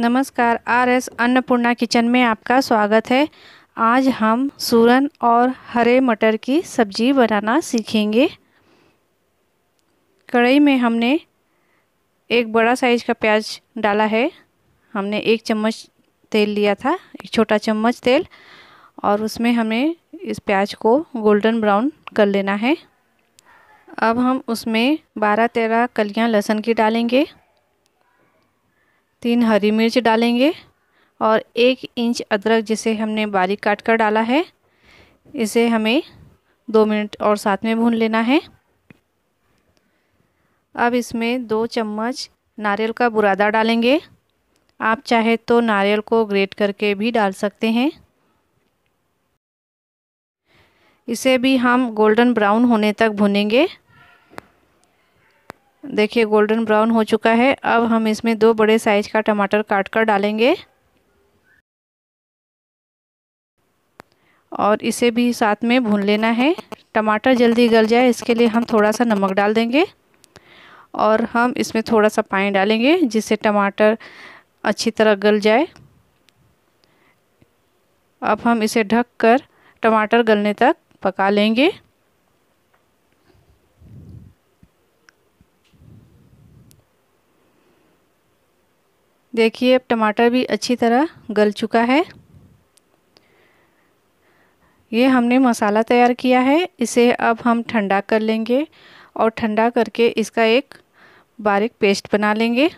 नमस्कार R S Annapurna kitchen में आपका स्वागत है आज हम सूरन और हरे मटर की सब्जी बनाना सीखेंगे कढ़ाई में हमने एक बड़ा साइज का प्याज डाला है हमने एक चम्मच तेल लिया था एक छोटा चम्मच तेल और उसमें हमें इस प्याज को गोल्डन ब्राउन कर लेना है अब हम उसमें 12-13 कलियां लहसुन की डालेंगे तीन हरी मिर्च डालेंगे और एक इंच अदरक जिसे हमने बारीक काट कर डाला है इसे हमें दो मिनट और साथ में भून लेना है अब इसमें दो चम्मच नारियल का बुरादा डालेंगे आप चाहे तो नारियल को ग्रेट करके भी डाल सकते हैं इसे भी हम गोल्डन ब्राउन होने तक भुनेंगे देखिए गोल्डन ब्राउन हो चुका है अब हम इसमें दो बड़े साइज का टमाटर काट कर डालेंगे और इसे भी साथ में भून लेना है टमाटर जल्दी गल जाए इसके लिए हम थोड़ा सा नमक डाल देंगे और हम इसमें थोड़ा सा पानी डालेंगे जिससे टमाटर अच्छी तरह गल जाए अब हम इसे ढक कर टमाटर गलने तक पका लेंगे देखिए अब टमाटर भी अच्छी तरह गल चुका है ये हमने मसाला तैयार किया है इसे अब हम ठंडा कर लेंगे और ठंडा करके इसका एक बारीक पेस्ट बना लेंगे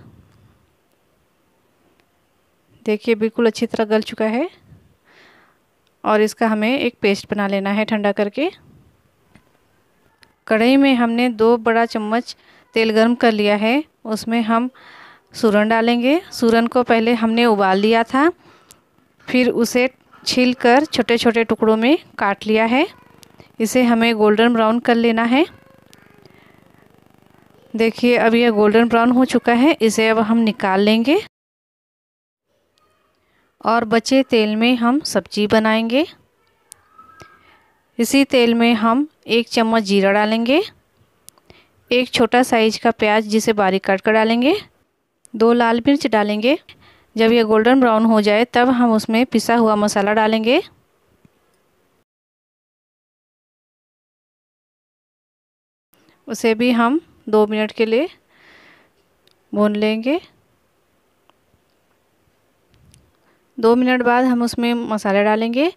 देखिए बिल्कुल अच्छी तरह गल चुका है और इसका हमें एक पेस्ट बना लेना है ठंडा करके कढ़ाई में हमने दो बड़ा चम्मच तेल गर्म कर लिया है उसमें हम सूरन डालेंगे सूरन को पहले हमने उबाल लिया था फिर उसे छील कर छोटे छोटे टुकड़ों में काट लिया है इसे हमें गोल्डन ब्राउन कर लेना है देखिए अब यह गोल्डन ब्राउन हो चुका है इसे अब हम निकाल लेंगे और बचे तेल में हम सब्जी बनाएंगे इसी तेल में हम एक चम्मच जीरा डालेंगे एक छोटा साइज का प्याज जिसे बारीक काट कर डालेंगे दो लाल मिर्च डालेंगे जब ये गोल्डन ब्राउन हो जाए तब हम उसमें पिसा हुआ मसाला डालेंगे उसे भी हम दो मिनट के लिए भून लेंगे दो मिनट बाद हम उसमें मसाले डालेंगे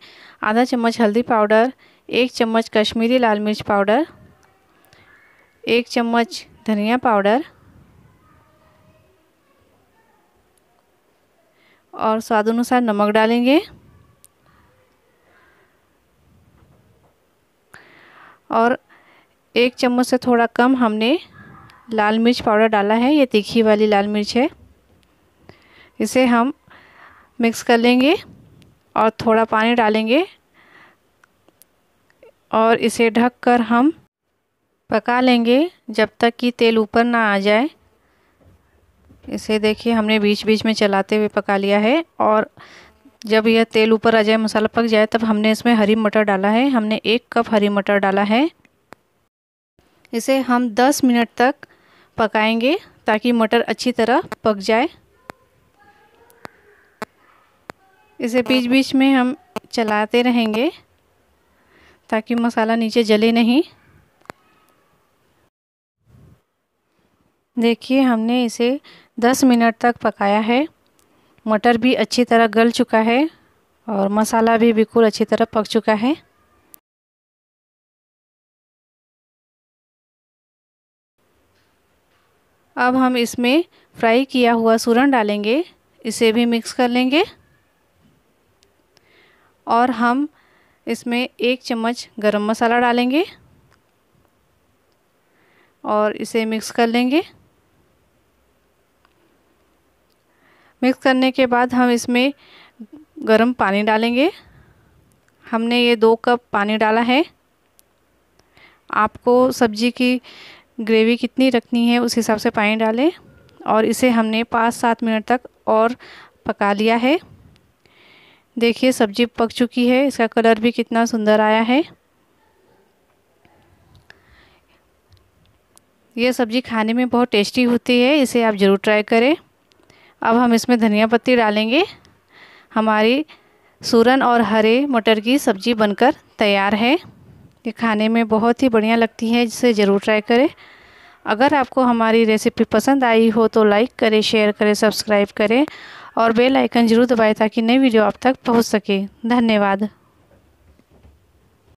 आधा चम्मच हल्दी पाउडर एक चम्मच कश्मीरी लाल मिर्च पाउडर एक चम्मच धनिया पाउडर और स्वाद अनुसार नमक डालेंगे और एक चम्मच से थोड़ा कम हमने लाल मिर्च पाउडर डाला है ये तीखी वाली लाल मिर्च है इसे हम मिक्स कर लेंगे और थोड़ा पानी डालेंगे और इसे ढककर हम पका लेंगे जब तक कि तेल ऊपर ना आ जाए इसे देखिए हमने बीच बीच में चलाते हुए पका लिया है और जब यह तेल ऊपर आ जाए मसाला पक जाए तब हमने इसमें हरी मटर डाला है हमने एक कप हरी मटर डाला है इसे हम 10 मिनट तक पकाएंगे ताकि मटर अच्छी तरह पक जाए इसे बीच बीच में हम चलाते रहेंगे ताकि मसाला नीचे जले नहीं देखिए हमने इसे दस मिनट तक पकाया है मटर भी अच्छी तरह गल चुका है और मसाला भी बिल्कुल अच्छी तरह पक चुका है अब हम इसमें फ्राई किया हुआ सूरन डालेंगे इसे भी मिक्स कर लेंगे और हम इसमें एक चम्मच गरम मसाला डालेंगे और इसे मिक्स कर लेंगे मिक्स करने के बाद हम इसमें गर्म पानी डालेंगे हमने ये दो कप पानी डाला है आपको सब्ज़ी की ग्रेवी कितनी रखनी है उस हिसाब से पानी डालें और इसे हमने पाँच सात मिनट तक और पका लिया है देखिए सब्ज़ी पक चुकी है इसका कलर भी कितना सुंदर आया है यह सब्ज़ी खाने में बहुत टेस्टी होती है इसे आप ज़रूर ट्राई करें अब हम इसमें धनिया पत्ती डालेंगे हमारी सूरन और हरे मटर की सब्ज़ी बनकर तैयार है ये खाने में बहुत ही बढ़िया लगती है जिसे ज़रूर ट्राई करें अगर आपको हमारी रेसिपी पसंद आई हो तो लाइक करें शेयर करें सब्सक्राइब करें और बेल आइकन ज़रूर दबाएं ताकि नई वीडियो आप तक पहुंच सके धन्यवाद